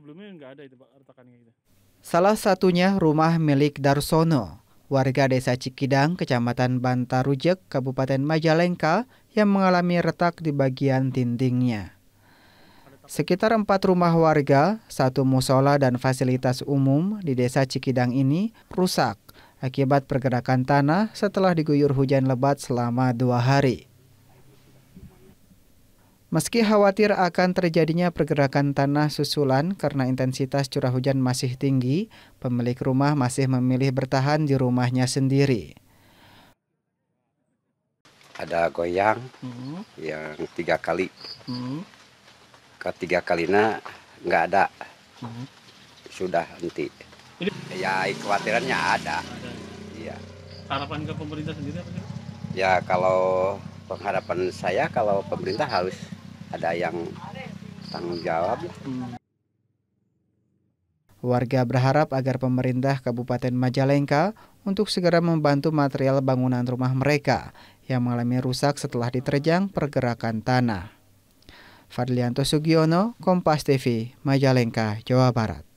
sebelumnya nggak ada itu Pak retakan gitu. Salah satunya rumah milik Darsono, warga desa Cikidang, kecamatan Bantarujek, Kabupaten Majalengka yang mengalami retak di bagian dindingnya. Sekitar empat rumah warga, satu musola dan fasilitas umum di desa Cikidang ini rusak akibat pergerakan tanah setelah diguyur hujan lebat selama dua hari. Meski khawatir akan terjadinya pergerakan tanah susulan karena intensitas curah hujan masih tinggi, pemilik rumah masih memilih bertahan di rumahnya sendiri. Ada goyang hmm. yang tiga kali, hmm. ketiga kalinya nggak ada, hmm. sudah henti. Ya khawatirannya ada. Iya. Harapan ke pemerintah sendiri apa Ya kalau pengharapan saya kalau pemerintah harus ada yang tanggung jawab. Warga berharap agar pemerintah Kabupaten Majalengka untuk segera membantu material bangunan rumah mereka yang mengalami rusak setelah diterjang pergerakan tanah. Fadlianto Sugiono, Kompas TV, Majalengka, Jawa Barat.